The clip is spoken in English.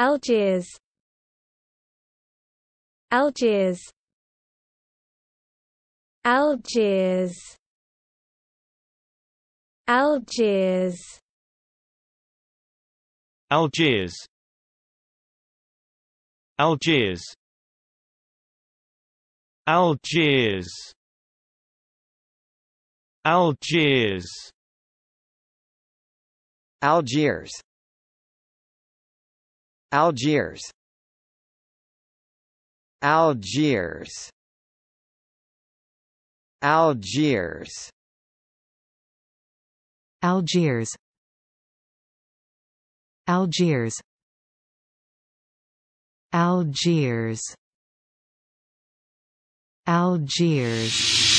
Algiers Algiers Algiers Algiers Algiers Algiers Algiers Algiers Algiers Algiers Algiers Algiers Algiers Algiers Algiers Algiers